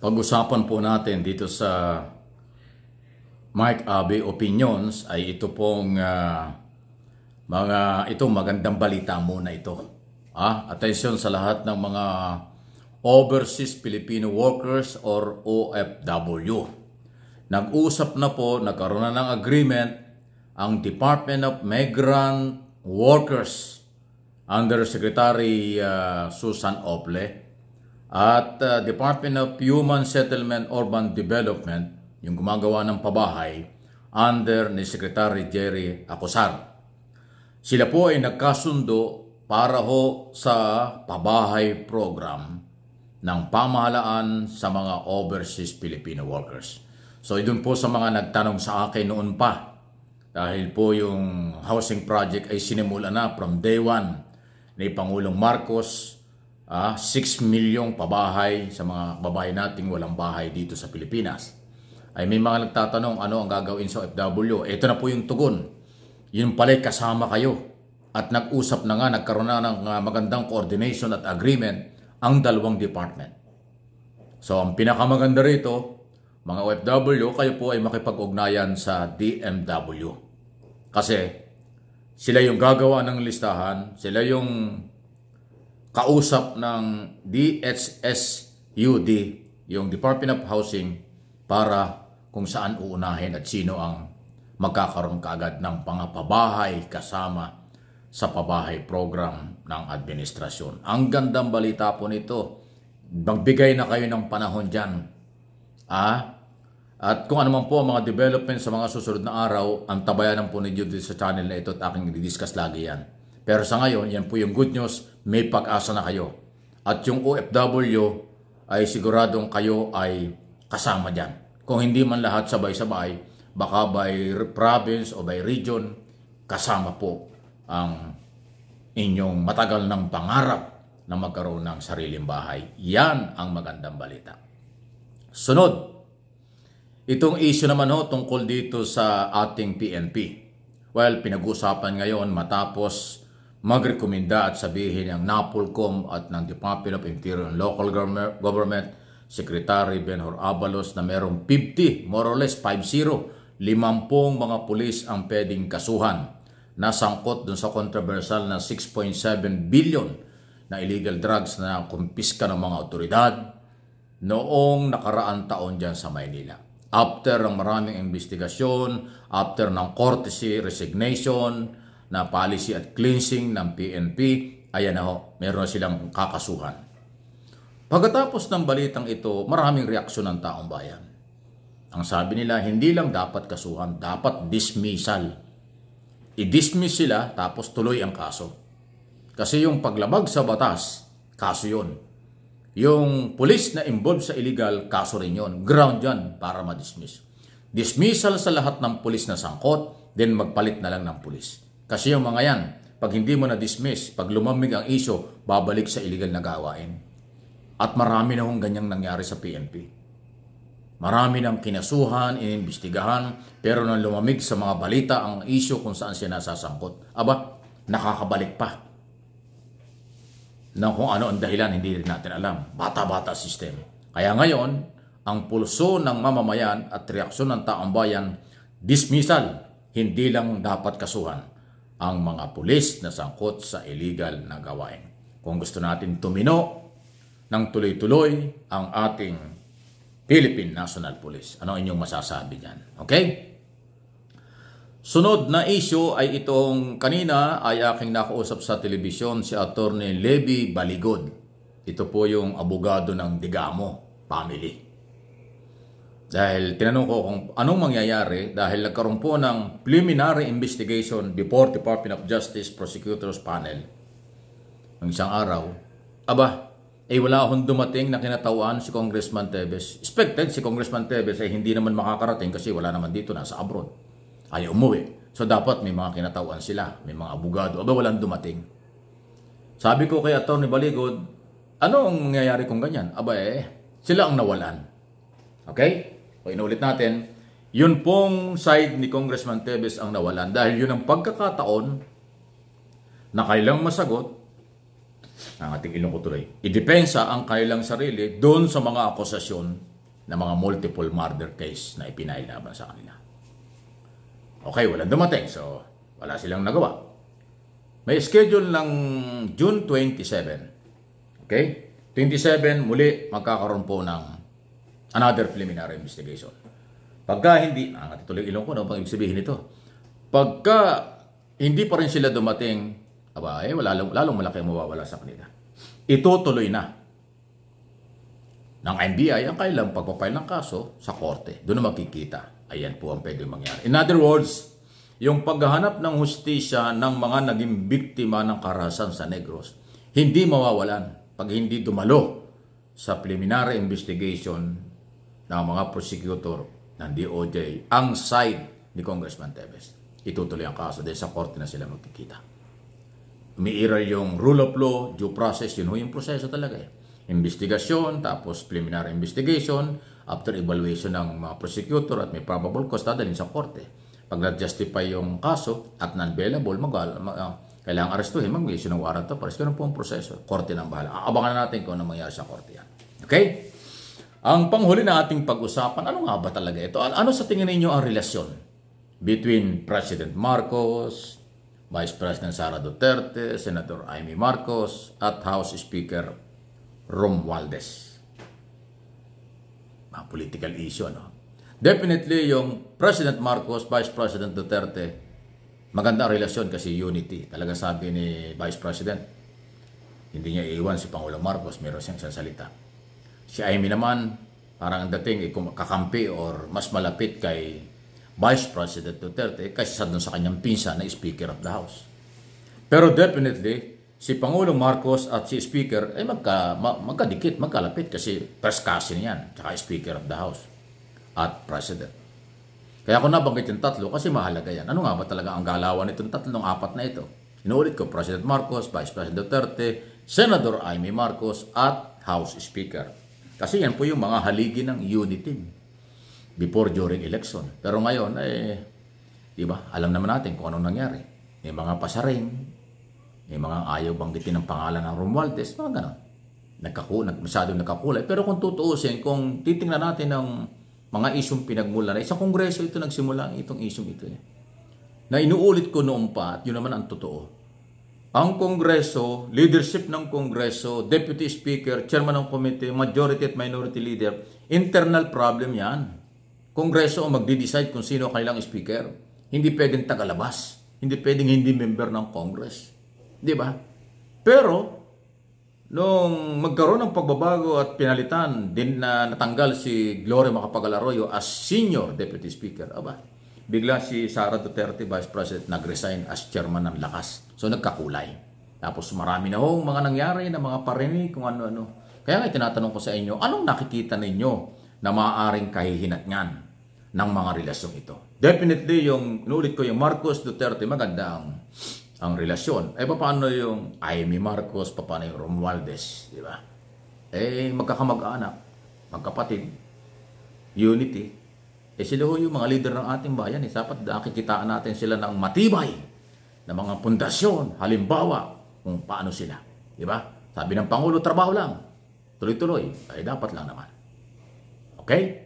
pag-usapan po natin dito sa Mike Abe Opinions ay ito pong uh, mga ito magandang balita muna ito. Ah, attention sa lahat ng mga Overseas Filipino Workers or OFW. Nag-usap na po, nagkaroon na ng agreement ang Department of Migrant Workers under Secretary uh, Susan Ople at uh, Department of Human Settlement Urban Development, yung gumagawa ng pabahay, under ni Secretary Jerry Acosar. Sila po ay nagkasundo para ho sa pabahay program ng pamahalaan sa mga overseas Filipino workers. So doon po sa mga nagtanong sa akin noon pa dahil po yung housing project ay sinimula na from day one ni Pangulong Marcos ah, 6 milyong pabahay sa mga babae nating walang bahay dito sa Pilipinas. Ay may mga nagtatanong ano ang gagawin sa OFW. Ito na po yung tugon. Yun pala'y kasama kayo. At nag-usap na nga, nagkaroon na ng ah, magandang coordination at agreement ang dalawang department. So ang pinakamaganda rito, mga OFW, kayo po ay makipag-ugnayan sa DMW. Kasi sila yung gagawa ng listahan, sila yung kausap ng DHSUD, yung Department of Housing, para kung saan uunahin at sino ang magkakaroon kaagad ng pangapabahay kasama sa pabahay program ng administrasyon. Ang gandang balita po nito, magbigay na kayo ng panahon dyan. Ah? At kung ano man po mga development sa mga susunod na araw, ang tabayanan po ninyo sa channel na ito at aking didiscuss lagi yan. Pero sa ngayon, yan po yung good news, may pag-asa na kayo. At yung OFW ay siguradong kayo ay kasama dyan. Kung hindi man lahat sabay-sabay, baka by province o by region, kasama po ang inyong matagal ng pangarap na magkaroon ng sariling bahay. Yan ang magandang balita. Sunod, itong issue naman ho tungkol dito sa ating PNP. Well, pinag uusapan ngayon matapos magrekomenda at sabihin ng NAPOLCOM at ng Department of Interior and Local Government Secretary Benhor Abalos na merong 50, more or less 50, limampung mga pulis ang pwedeng kasuhan na sangkot dun sa controversial na 6.7 billion na illegal drugs na kumpiska ng mga otoridad noong nakaraan taon dyan sa Maynila. After ng maraming investigasyon, after ng courtesy resignation, na policy at cleansing ng PNP, ayan na ho, meron silang kakasuhan. Pagkatapos ng balitang ito, maraming reaksyon ng taong bayan. Ang sabi nila, hindi lang dapat kasuhan, dapat dismissal. I-dismiss sila tapos tuloy ang kaso. Kasi yung paglabag sa batas, kaso yon. Yung pulis na involved sa illegal, kaso rin yon. Ground yan para ma-dismiss. Dismissal sa lahat ng pulis na sangkot, then magpalit na lang ng pulis. Kasi yung mga yan, pag hindi mo na-dismiss, pag lumamig ang iso, babalik sa illegal na gawain. At marami na hong ganyang nangyari sa PNP. Marami ng kinasuhan, inimbestigahan, pero nang lumamig sa mga balita ang isyo kung saan siya nasasangkot. Aba, nakakabalik pa. Nang kung ano ang dahilan, hindi rin natin alam. Bata-bata system. Kaya ngayon, ang pulso ng mamamayan at reaksyon ng taong bayan, dismissal, hindi lang dapat kasuhan ang mga pulis na sangkot sa illegal na gawain. Kung gusto natin tumino ng tuloy-tuloy ang ating Philippine National Police. Ano inyong masasabi dyan? Okay? Sunod na isyo ay itong kanina ay aking nakausap sa telebisyon si Attorney Levy Baligod. Ito po yung abogado ng Digamo family. Dahil tinanong ko kung anong mangyayari dahil nagkaroon po ng preliminary investigation before Department of Justice Prosecutors Panel. Ang isang araw, aba, ay eh wala akong dumating na kinatawan si Congressman Tevez. Expected si Congressman Tevez ay hindi naman makakarating kasi wala naman dito, nasa abroad. Ayaw umuwi. So dapat may mga kinatawan sila, may mga abogado. Aba, walang dumating. Sabi ko kay Atty. Baligod, ano ang mangyayari kung ganyan? Aba eh, sila ang nawalan. Okay? O inulit natin, yun pong side ni Congressman Tevez ang nawalan dahil yun ang pagkakataon na kailang masagot ang ating ilong tuloy. Idepensa ang kailang sarili doon sa mga akusasyon na mga multiple murder case na ipinail laban sa kanila. Okay, walang dumating so wala silang nagawa. May schedule ng June 27. Okay? 27 muli magkakaroon po ng Another preliminary investigation. Pagka hindi, angat ah, tuloy ilong ko, no? Pag ibig sabihin ito. Pagka hindi pa rin sila dumating, aba, eh, lalong, lalong malaki ang mawawala sa kanila. Ito tuloy na ng NBI ang kailang pagpapail ng kaso sa korte. Doon magkikita. Ayan po ang pwede mangyari. In other words, yung paghahanap ng hustisya ng mga naging biktima ng karahasan sa Negros, hindi mawawalan pag hindi dumalo sa preliminary investigation ng mga prosecutor ng DOJ ang side ni Congressman Tevez. Itutuloy ang kaso dahil sa korte na sila magkikita. Umiiral yung rule of law, due process, yun yung proseso talaga eh. Investigasyon, tapos preliminary investigation, after evaluation ng mga prosecutor at may probable cause, dadalhin sa korte. Pag na-justify yung kaso at non-bailable, mag- mag- ah, kailangang arestuhin, mag-issue ng warrant of arrest. Ganun po ang proseso. Korte ng bahala. Abangan na natin kung ano mangyari sa korte yan. Okay? Ang panghuli na ating pag-usapan, ano nga ba talaga ito? Ano sa tingin ninyo ang relasyon between President Marcos, Vice President Sara Duterte, Senator Amy Marcos, at House Speaker Romualdez? Mga political issue, no? Definitely yung President Marcos, Vice President Duterte, maganda ang relasyon kasi unity. Talaga sabi ni Vice President, hindi niya iiwan si Pangulong Marcos, meron siyang salita. Si Amy naman, parang ang dating eh, kakampi or mas malapit kay Vice President Duterte eh, kasi doon sa kanyang pinsa na Speaker of the House. Pero definitely, si Pangulong Marcos at si Speaker ay eh, magka, ma, magkadikit, magkalapit kasi press cousin yan, tsaka Speaker of the House at President. Kaya ako nabanggit yung tatlo kasi mahalaga yan. Ano nga ba talaga ang galawan nitong tatlong apat na ito? Inuulit ko, President Marcos, Vice President Duterte, Senator Amy Marcos at House Speaker. Kasi yan po yung mga haligi ng unity before, during election. Pero ngayon, eh, di ba, alam naman natin kung anong nangyari. May mga pasaring, may mga ayaw banggitin ng pangalan ng Romualdez, mga ganon. Nagkaku, nag, masyadong nagkakulay. Pero kung tutuusin, kung titingnan natin ang mga isyong pinagmula na isang kongreso ito nagsimula ang itong isyong ito. Eh. Na inuulit ko noon pa at yun naman ang totoo ang Kongreso, leadership ng Kongreso, Deputy Speaker, Chairman ng Committee, Majority at Minority Leader, internal problem yan. Kongreso ang magde-decide kung sino kailang speaker. Hindi pwedeng tagalabas. Hindi pwedeng hindi member ng Congress. Di ba? Pero, nung magkaroon ng pagbabago at pinalitan, din na natanggal si Gloria Macapagal Arroyo as Senior Deputy Speaker. Aba, bigla si Sara Duterte, Vice President, nag-resign as chairman ng lakas. So nagkakulay. Tapos marami na hong mga nangyari na mga parinig kung ano-ano. Kaya nga tinatanong ko sa inyo, anong nakikita ninyo na maaaring kahihinatngan ng mga relasyon ito? Definitely yung, inulit ko yung Marcos Duterte, maganda ang, ang relasyon. Eh paano yung Amy Marcos, paano yung Romualdez, di ba? Eh magkakamag-anak, magkapatid, unity, eh sila ho yung mga leader ng ating bayan. Eh, dapat nakikitaan natin sila ng matibay na mga pundasyon, halimbawa kung paano sila. Di ba? Sabi ng Pangulo, trabaho lang. Tuloy-tuloy. Ay dapat lang naman. Okay?